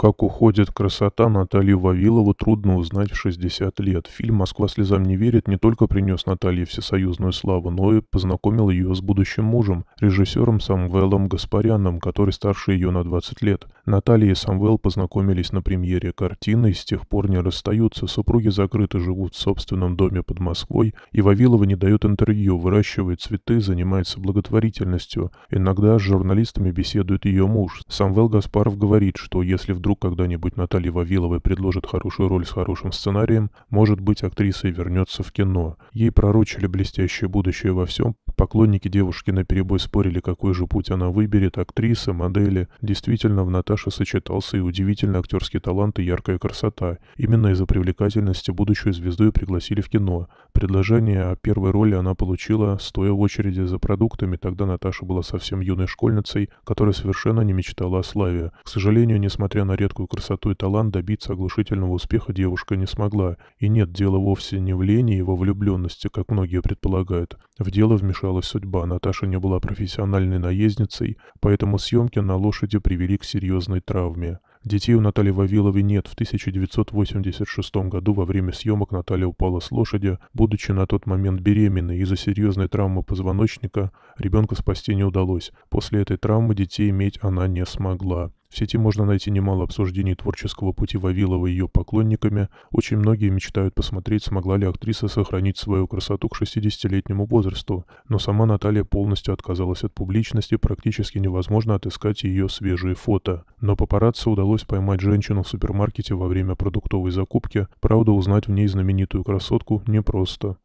Как уходит красота Натальи Вавилову, трудно узнать в 60 лет. Фильм «Москва слезам не верит» не только принес Наталье всесоюзную славу, но и познакомил ее с будущим мужем, режиссером Самвелом Гаспаряном, который старше ее на 20 лет. Наталья и Самвел познакомились на премьере картины и с тех пор не расстаются, супруги закрыто живут в собственном доме под Москвой, и Вавилова не дает интервью, выращивает цветы, занимается благотворительностью. Иногда с журналистами беседует ее муж. Самвел Гаспаров говорит, что если вдруг когда-нибудь Наталья Вавиловой предложит хорошую роль с хорошим сценарием, может быть, актриса и вернется в кино. Ей пророчили блестящее будущее во всем, Поклонники девушки на перебой спорили, какой же путь она выберет, актриса, модели. Действительно, в Наташе сочетался и удивительный актерский талант и яркая красота. Именно из-за привлекательности будущую звезду и пригласили в кино. Предложение о первой роли она получила, стоя в очереди за продуктами, тогда Наташа была совсем юной школьницей, которая совершенно не мечтала о славе. К сожалению, несмотря на редкую красоту и талант, добиться оглушительного успеха девушка не смогла. И нет, дело вовсе не в лени и во влюбленности, как многие предполагают. В дело вмешалась решалась судьба. Наташа не была профессиональной наездницей, поэтому съемки на лошади привели к серьезной травме. Детей у Натальи Вавиловой нет. В 1986 году во время съемок Наталья упала с лошади, будучи на тот момент беременной. Из-за серьезной травмы позвоночника ребенка спасти не удалось. После этой травмы детей иметь она не смогла. В сети можно найти немало обсуждений творческого пути Вавилова и ее поклонниками. Очень многие мечтают посмотреть, смогла ли актриса сохранить свою красоту к 60-летнему возрасту, но сама Наталья полностью отказалась от публичности, практически невозможно отыскать ее свежие фото. Но папарацци удалось поймать женщину в супермаркете во время продуктовой закупки, правда узнать в ней знаменитую красотку непросто.